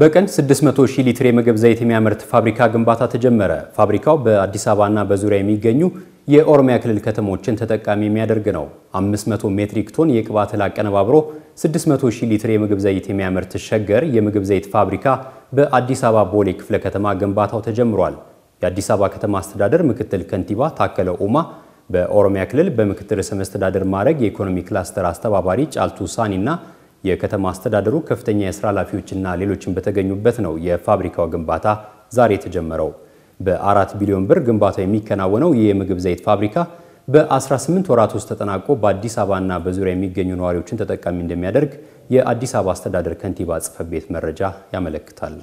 በቀን 600 ሺህ ሊትር የምግብ ዘይት የሚያመርት ፋብሪካ ግንባታ ተጀመረ። ፋብሪካው በአዲስ አበባና በዙሪያ የሚገኙ የኦሮሚያ ክልል ከተሞችን ተጠቃሚ የሚያደርግ ነው። 500 ሜትሪክ ቶን የቅባት እህል አቀነባብሮ 600 ሺህ ሊትር የምግብ ዘይት የሚያመርት ሸገር የምግብ ዘይት ፋብሪካ በአዲስ አበባ ቦሌ ክፍለ ከተማ ግንባታው ተጀምሯል። የአዲስ አበባ ከተማ አስተዳደር ምክትል ከንቲባ ታከለ ኡማ በኦሮሚያ ክልል በምክትል ርዕሰ መስተዳደር ማዕረግ የኢኮኖሚ ክላስተር አስተባባሪ ጫልቱ ሳኒ የከተማ አስተዳደሩ ከፍተኛ የስራ ኃላፊዎችና ሌሎችን በተገኙበት ነው የፋብሪካው ግንባታ ዛሬ የተጀመረው። በአራት ቢሊዮን ብር ግንባታው የሚከናወነው ይህ የምግብ ዘይት ፋብሪካ በ18 ወራት ውስጥ ተጠናቆ በአዲስ አበባና በዙሪያ የሚገኙ ነዋሪዎችን ተጠቃሚ እንደሚያደርግ የአዲስ አበባ አስተዳደር ከንቲባ ጽሕፈት ቤት መረጃ ያመለክታል።